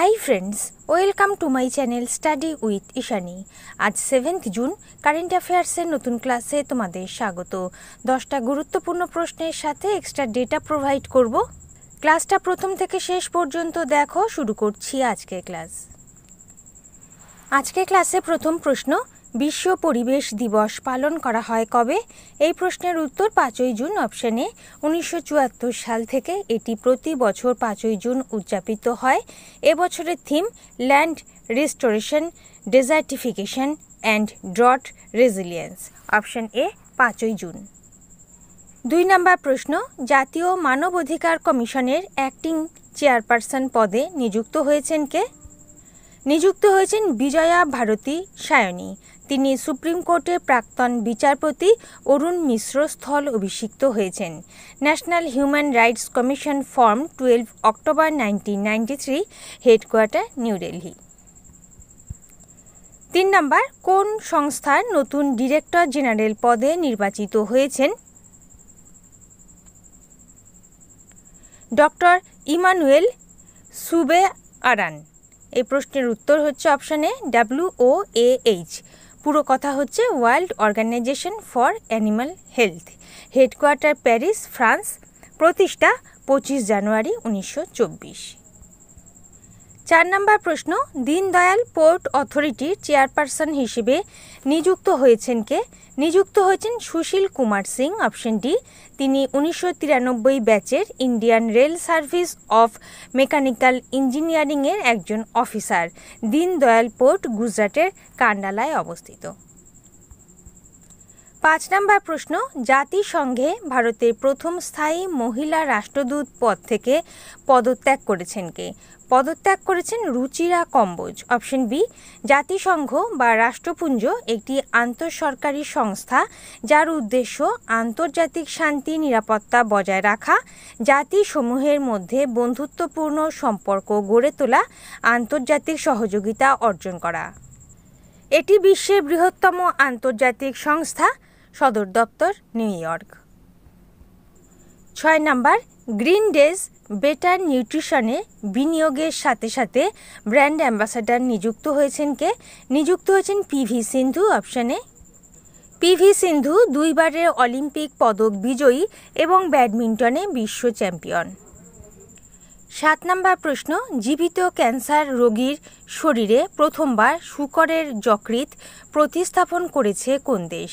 high friends welcome to my channel study with Ishani আজ seventh June current অ্যাফেয়ার্সের নতুন ক্লাসে তোমাদের স্বাগত দশটা গুরুত্বপূর্ণ প্রশ্নের সাথে এক্সট্রা ডেটা প্রোভাইড করব ক্লাসটা প্রথম থেকে শেষ পর্যন্ত দেখো শুরু করছি আজকের ক্লাস আজকে ক্লাসে প্রথম প্রশ্ন বিশ্ব পরিবেশ দিবস পালন করা হয় কবে এই প্রশ্নের উত্তর পাঁচই জুন অপশানে উনিশশো সাল থেকে এটি প্রতি বছর পাঁচই জুন উদযাপিত হয় এবছরের theme land restoration desertification and drought resilience option A পাঁচই জুন দুই নম্বর প্রশ্ন জাতীয় মানবাধিকার কমিশনের অ্যাক্টিং চেয়ারপারসন পদে নিযুক্ত হয়েছেন কে নিযুক্ত হয়েছেন বিজয়া ভারতী সায়নী তিনি সুপ্রিম কোর্টের প্রাক্তন বিচারপতি অরুণ মিশ্র স্থল অভিষিক্ত হয়েছেন National Human Rights Commission form twelve October nineteen ninety three headquarter New Delhi তিন নম্বর কোন সংস্থার নতুন ডিরেক্টর জেনারেল পদে নির্বাচিত হয়েছেন ডক্টর ইমানুয়েল সুবে আরান এই প্রশ্নের উত্তর হচ্ছে অপশানে ডাব্লিউ ও এ এইচ পুরো কথা হচ্ছে World Organisation for Animal Health headquarter Paris France প্রতিষ্ঠা পঁচিশ জানুয়ারি উনিশশো চব্বিশ চার নম্বর প্রশ্ন দীনদয়াল পোর্ট অথরিটির চেয়ারপারসন হিসেবে নিযুক্ত হয়েছেন কে নিযুক্ত হয়েছেন সুশীল কুমার সিং অপশন ডি তিনি উনিশশো তিরানব্বই ব্যাচের Indian rail service of mechanical ইঞ্জিনিয়ারিংয়ের একজন অফিসার দীনদয়াল পোর্ট গুজরাটের কান্ডালায় অবস্থিত পাঁচ নম্বর প্রশ্ন জাতিসংঘে ভারতের প্রথম স্থায়ী মহিলা রাষ্ট্রদূত পদ থেকে পদত্যাগ করেছেন কে পদত্যাগ করেছেন রুচিরা কম্বোজ অপশন বি জাতিসংঘ বা রাষ্ট্রপুঞ্জ একটি আন্তঃসরকারি সংস্থা যার উদ্দেশ্য আন্তর্জাতিক শান্তি নিরাপত্তা বজায় রাখা জাতিসমূহের মধ্যে বন্ধুত্বপূর্ণ সম্পর্ক গড়ে তোলা আন্তর্জাতিক সহযোগিতা অর্জন করা এটি বিশ্বের বৃহত্তম আন্তর্জাতিক সংস্থা সদর দপ্তর নিউ ইয়র্ক ছয় নাম্বার গ্রিন ডেজ বেটার নিউট্রিশনে বিনিয়োগের সাথে সাথে ব্র্যান্ড অ্যাম্বাসাডার নিযুক্ত হয়েছেন কে নিযুক্ত হয়েছেন পিভি সিন্ধু অপশানে পিভি সিন্ধু দুইবারের অলিম্পিক পদক বিজয়ী এবং ব্যাডমিন্টনে বিশ্ব চ্যাম্পিয়ন সাত নম্বর প্রশ্ন জীবিত ক্যান্সার রোগীর শরীরে প্রথমবার শুকরের যকৃত প্রতিস্থাপন করেছে কোন দেশ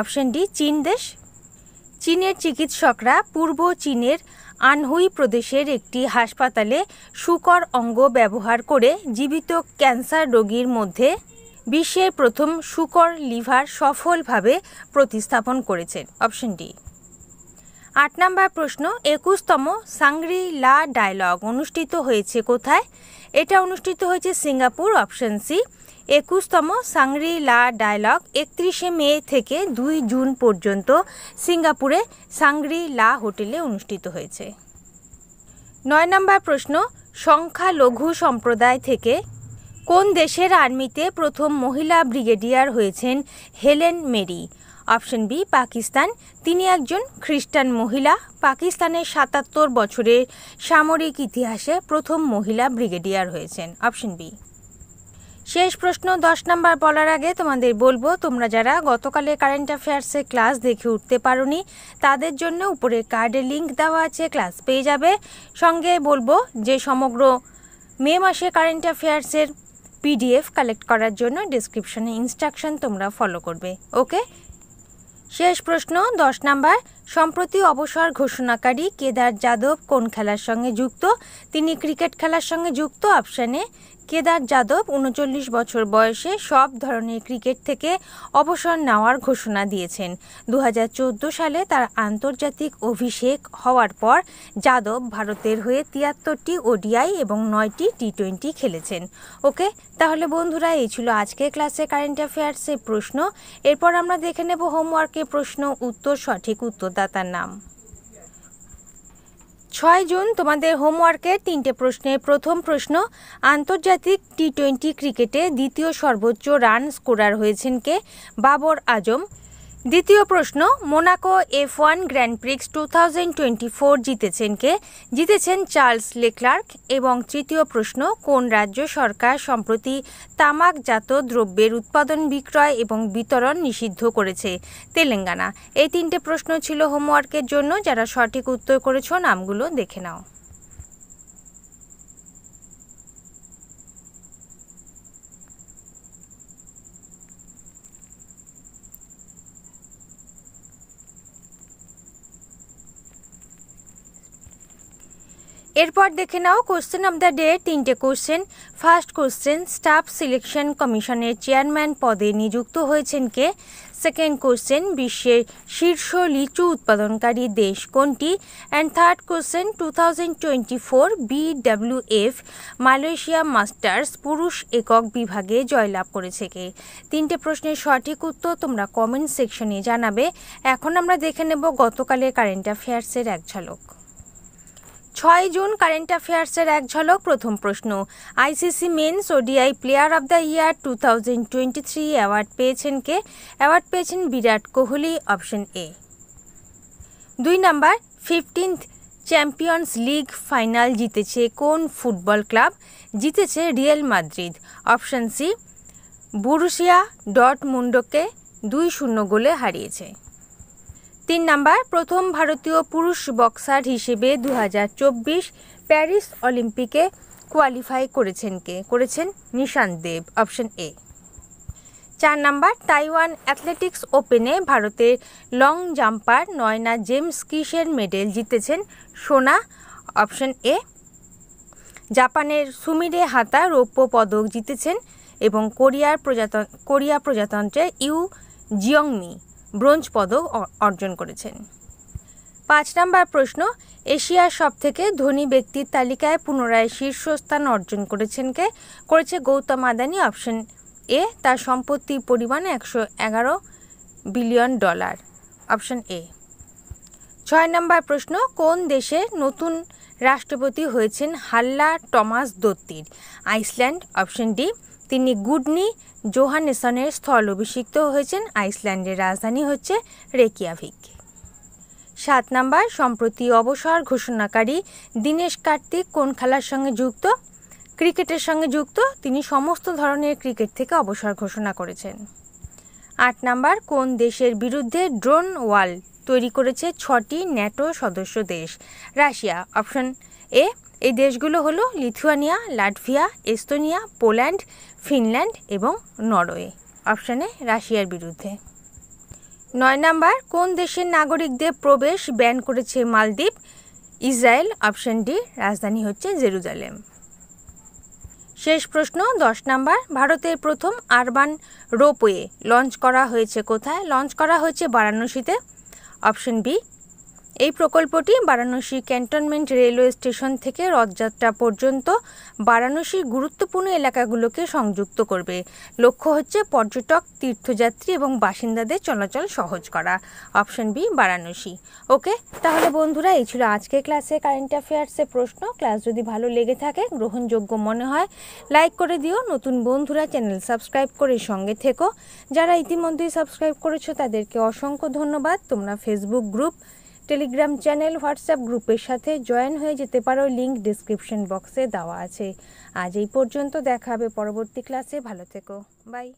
অপশন ডি চীন দেশ চীনের চিকিৎসকরা পূর্ব চীনের আনহুই প্রদেশের একটি হাসপাতালে শুকর অঙ্গ ব্যবহার করে জীবিত ক্যান্সার রোগীর মধ্যে বিশ্বের প্রথম শুকর লিভার সফলভাবে প্রতিস্থাপন করেছেন অপশন ডি আট নম্বর প্রশ্ন একুশতম সাংরি লা ডায়লগ অনুষ্ঠিত হয়েছে কোথায় এটা অনুষ্ঠিত হয়েছে সিঙ্গাপুর অপশন সি একুশতম সাংরি লা ডায়লগ একত্রিশে মে থেকে দুই জুন পর্যন্ত সিঙ্গাপুরে সাংরি লা হোটেলে অনুষ্ঠিত হয়েছে নয় নম্বর প্রশ্ন সংখ্যালঘু সম্প্রদায় থেকে কোন দেশের আর্মিতে প্রথম মহিলা ব্রিগেডিয়ার হয়েছেন Helen Mary option B Pakistan তিনি একজন খ্রিস্টান মহিলা পাকিস্তানের সাতাত্তর বছরের সামরিক ইতিহাসে প্রথম মহিলা ব্রিগেডিয়ার হয়েছেন অপশন বি শেষ প্রশ্ন দশ নাম্বার বলার আগে তোমাদের বলবো তোমরা যারা গতকালে কারেন্ট অ্যাফেয়ার্সের ক্লাস দেখে উঠতে পারোনি তাদের জন্য উপরে কার্ডে লিঙ্ক দেওয়া আছে ক্লাস পেয়ে যাবে সঙ্গে বলবো যে সমগ্র মে মাসে কারেন্ট অ্যাফেয়ার্সের পিডিএফ কালেক্ট করার জন্য ডিসক্রিপশনে ইনস্ট্রাকশন তোমরা ফলো করবে ওকে শেষ প্রশ্ন দশ নাম্বার সম্প্রতি অবসর ঘোষণাকারী কেদার যাদব কোন খেলার সঙ্গে যুক্ত তিনি ক্রিকেট খেলার সঙ্গে যুক্ত অপশানে কেদার যাদব উনচল্লিশ বছর বয়সে সব ধরনের ক্রিকেট থেকে অবসর নেওয়ার ঘোষণা দিয়েছেন দু সালে তার আন্তর্জাতিক অভিষেক হওয়ার পর যাদব ভারতের হয়ে তিয়াত্তরটি ওডিআই এবং নয়টি টি টোয়েন্টি খেলেছেন ওকে তাহলে বন্ধুরা এই ছিল আজকের ক্লাসে কারেন্ট অ্যাফেয়ার্সের প্রশ্ন এরপর আমরা দেখে নেব হোমওয়ার্কের প্রশ্ন উত্তর সঠিক উত্তরদাতার নাম ছয় জুন তোমাদের হোমওয়ার্কের তিনটে প্রশ্নের প্রথম প্রশ্ন আন্তর্জাতিক টি টোয়েন্টি ক্রিকেটে দ্বিতীয় সর্বোচ্চ রান স্কোরার হয়েছেন কে বাবর আজম দ্বিতীয় প্রশ্ন Monaco F one grand prix two thousand twenty four জিতেছেন কে জিতেছেন চার্লস লেক্লার্ক এবং তৃতীয় প্রশ্ন কোন রাজ্য সরকার সম্প্রতি তামাকজাত দ্রব্যের উৎপাদন বিক্রয় এবং বিতরণ নিষিদ্ধ করেছে তেলেঙ্গানা এই তিনটে প্রশ্ন ছিল হোমওয়ার্কের জন্য যারা সঠিক উত্তর করেছ নামগুলো দেখে নাও এরপর দেখে নাও কোশ্চেন অব দ্য ডে তিনটে question first question staff selection কমিশনের চেয়ারম্যান পদে নিযুক্ত হয়েছেন কে সেকেন্ড কোশ্চেন বিশ্বের শীর্ষ লিচু উৎপাদনকারী দেশ কোনটি and third question two thousand twenty four Malaysia Masters পুরুষ একক বিভাগে জয়লাভ করেছে কে তিনটে প্রশ্নের সঠিক উত্তর তোমরা কমেন্ট সেকশনে জানাবে এখন আমরা দেখে নেব গতকালের কারেন্ট অ্যাফেয়ার্সের এক ঝলক ছয় জুন কারেন্ট অ্যাফেয়ার্সের এক ঝলক প্রথম প্রশ্ন ICC men's ODI player of the year two thousand twenty three award পেয়েছেন কে অ্যাওয়ার্ড পেয়েছেন বিরাট কোহলি অপশন এ দুই number fifteenth Champions League final জিতেছে কোন ফুটবল ক্লাব জিতেছে Real Madrid option C Borussia ডট মুন্ডোকে দুই শূন্য গোলে হারিয়েছে তিন নাম্বার প্রথম ভারতীয় পুরুষ বক্সার হিসেবে দু প্যারিস অলিম্পিকে কোয়ালিফাই করেছেন কে করেছেন নিশান দেব অপশন এ চার নাম্বার তাইওয়ান অ্যাথলেটিক্স ওপেনে ভারতের লং জাম্পার নয়না জেমস কিসের মেডেল জিতেছেন সোনা অপশন এ জাপানের সুমিরে হাতা রৌপ্য পদক জিতেছেন এবং কোরিয়ার প্রজাতন্ত্র কোরিয়া প্রজাতন্ত্রের ইউ জিয়ংমি ব্রোঞ্জ পদক অর্জন করেছেন পাঁচ নম্বর প্রশ্ন এশিয়ার সব থেকে ধনী ব্যক্তির তালিকায় পুনরায় শীর্ষস্থান অর্জন করেছেন কে করেছে গৌতম আদানি অপশন এ তার সম্পত্তির পরিমাণ একশো এগারো বিলিয়ন ডলার অপশন এ ছয় নম্বর প্রশ্ন কোন দেশে নতুন রাষ্ট্রপতি হয়েছেন Halla Tomasdottir Iceland option D তিনি গুডনি জোহানেসনের স্থল অভিষিক্ত হয়েছেন আইসল্যান্ডের রাজধানী হচ্ছে রেকিয়াভিক সাত নাম্বার সম্প্রতি অবসর ঘোষণাকারী দীনেশ কার্তিক কোন খেলার সঙ্গে যুক্ত ক্রিকেটের সঙ্গে যুক্ত তিনি সমস্ত ধরনের ক্রিকেট থেকে অবসর ঘোষণা করেছেন আট নাম্বার কোন দেশের বিরুদ্ধে ড্রোন ওয়াল তৈরি করেছে ছটি ন্যাটো সদস্য দেশ রাশিয়া অপশন এ এই দেশগুলো হলো Lithuania Latvia Estonia Poland Finland এবং নরওয়ে অপশানে রাশিয়ার বিরুদ্ধে নয় নাম্বার কোন দেশের নাগরিকদের প্রবেশ ব্যান করেছে মালদ্বীপ ইসরায়েল অপশান ডি রাজধানী হচ্ছে জেরুজালেম শেষ প্রশ্ন দশ নাম্বার ভারতের প্রথম আরবান রোপওয়ে লঞ্চ করা হয়েছে কোথায় লঞ্চ করা হয়েছে বারাণসীতে অপশন বি এই প্রকল্পটি বারাণসী ক্যান্টনমেন্ট রেলওয়ে স্টেশন থেকে রথযাত্রা পর্যন্ত বারাণসীর গুরুত্বপূর্ণ এলাকাগুলোকে সংযুক্ত করবে লক্ষ্য হচ্ছে পর্যটক তীর্থযাত্রী এবং বাসিন্দাদের চলাচল সহজ করা অপশন বি বারাণসী ওকে তাহলে বন্ধুরা এই ছিল আজকে ক্লাসে কারেন্ট অ্যাফেয়ার্সের প্রশ্ন ক্লাস যদি ভালো লেগে থাকে গ্রহণযোগ্য মনে হয় লাইক করে দিও নতুন বন্ধুরা চ্যানেল সাবস্ক্রাইব করে সঙ্গে থেকো যারা ইতিমধ্যেই সাবস্ক্রাইব করেছো তাদেরকে অসংখ্য ধন্যবাদ তোমরা Facebook group Telegram channel WhatsApp গ্রুপের সাথে জয়েন হয়ে যেতে পারো লিঙ্ক ডিসক্রিপশন বক্সে দেওয়া আছে আজ এই পর্যন্ত দেখা হবে পরবর্তী ক্লাসে ভালো থেকো বাই